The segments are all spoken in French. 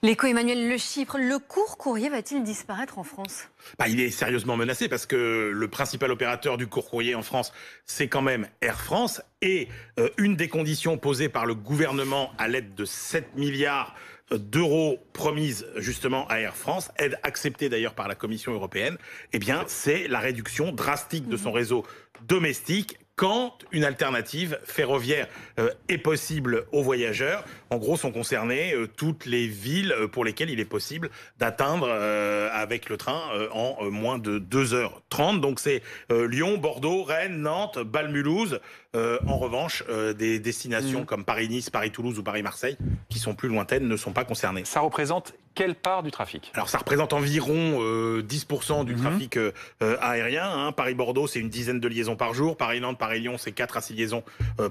— L'écho, emmanuel Le Chypre, le court courrier va-t-il disparaître en France bah, Il est sérieusement menacé parce que le principal opérateur du court courrier en France, c'est quand même Air France. Et euh, une des conditions posées par le gouvernement à l'aide de 7 milliards euh, d'euros promises justement à Air France, aide acceptée d'ailleurs par la Commission européenne, eh bien c'est la réduction drastique de son mhm. réseau domestique quand une alternative ferroviaire euh, est possible aux voyageurs. En gros, sont concernées euh, toutes les villes euh, pour lesquelles il est possible d'atteindre avec le train en moins de 2h30. Donc c'est Lyon, Bordeaux, Rennes, Nantes, Balmulhouse. en revanche, des destinations mm. comme Paris-Nice, Paris-Toulouse ou Paris-Marseille, qui sont plus lointaines, ne sont pas concernées. Ça représente quelle part du trafic Alors ça représente environ 10% du mm-hmm. trafic aérien. Hein. Paris-Bordeaux, c'est une dizaine de liaisons par jour. Paris-Nantes, Paris Paris-Lyon, c'est 4 à 6 liaisons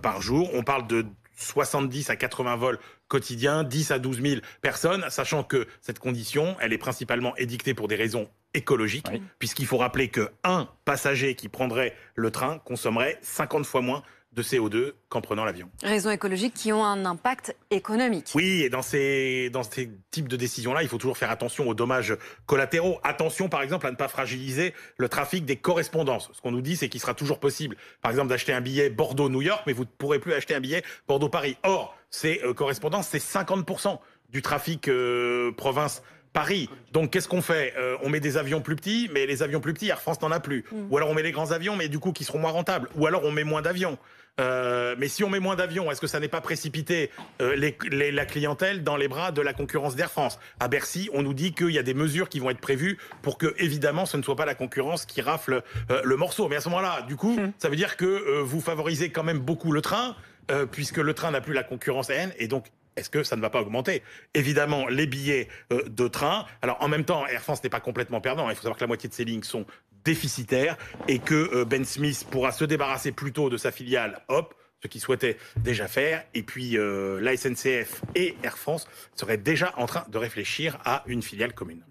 par jour. On parle de 70 à 80 vols quotidiens, 10 à 12 000 personnes, sachant que cette condition, elle est principalement édictée pour des raisons écologiques, puisqu'il faut rappeler que un passager qui prendrait le train consommerait 50 fois moins de CO2 qu'en prenant l'avion. Raisons écologiques qui ont un impact économique. Oui, et dans ces, dans ces types de décisions-là, il faut toujours faire attention aux dommages collatéraux. Attention, par exemple, à ne pas fragiliser le trafic des correspondances. Ce qu'on nous dit, c'est qu'il sera toujours possible, par exemple, d'acheter un billet Bordeaux-New York, mais vous ne pourrez plus acheter un billet Bordeaux-Paris. Or, ces euh, correspondances, c'est 50% du trafic euh, province Paris. Donc qu'est-ce qu'on fait euh, On met des avions plus petits, mais les avions plus petits, Air France n'en a plus. Mm. Ou alors on met les grands avions, mais du coup qui seront moins rentables. Ou alors on met moins d'avions. Euh, mais si on met moins d'avions, est-ce que ça n'est pas précipité euh, la clientèle dans les bras de la concurrence d'Air France À Bercy, on nous dit qu'il y a des mesures qui vont être prévues pour que, évidemment, ce ne soit pas la concurrence qui rafle le morceau. Mais à ce moment-là, du coup, mm. ça veut dire que vous favorisez quand même beaucoup le train, puisque le train n'a plus la concurrence aérienne, et donc est-ce que ça ne va pas augmenter Évidemment, les billets euh, de train. Alors en même temps, Air France n'est pas complètement perdant. Il faut savoir que la moitié de ses lignes sont déficitaires et que euh, Ben Smith pourra se débarrasser plutôt de sa filiale Hop ce qu'il souhaitait déjà faire. Et puis euh, la SNCF et Air France seraient déjà en train de réfléchir à une filiale commune.